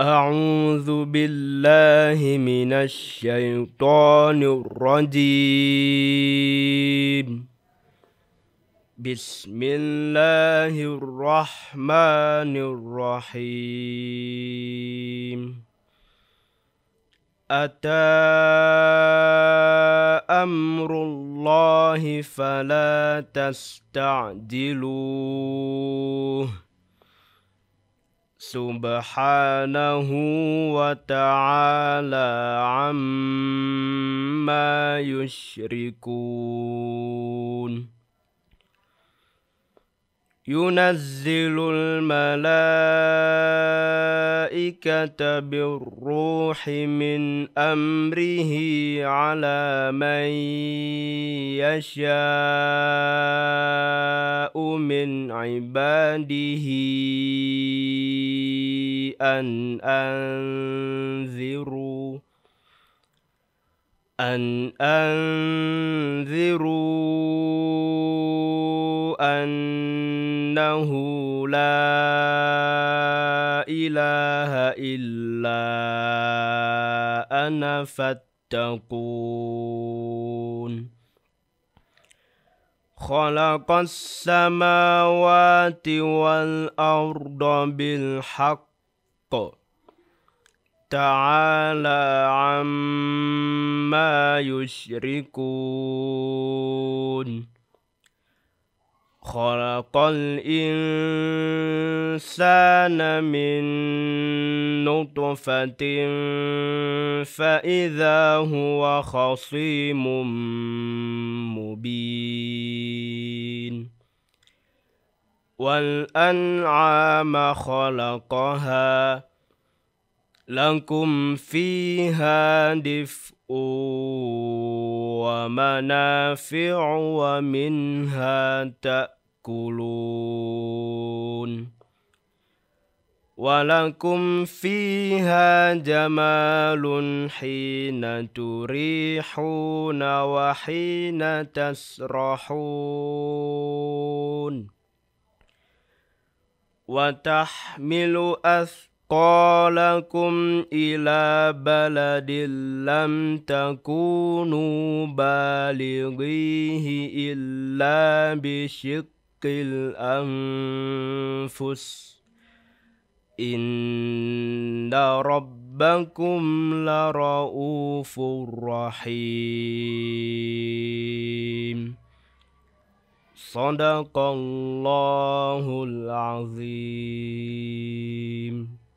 أعوذ بالله من الشيطان الرجيم بسم الله الرحمن الرحيم أتى أمر الله فلا تستعجلوه سبحانه وتعالى عما يشركون ينزل الملائكة بالروح من أمره على من يشاء من عباده أن أنذروا أن أنذروا أنه لا إله إلا أنا فاتقون خلق السماوات والأرض بالحق تعالى عما يشركون خلق الإنسان من نطفة فإذا هو خصيم مبين والأنعام خلقها لكم فيها دفء ومنافع ومنها تأكلون ولكم فيها جمال حين تريحون وحين تسرحون وتحمل أثقالكم إلى بلد لم تكونوا بالغيه إلا بشق الأنفس إن ربكم لرؤوف رحيم صدق الله العظيم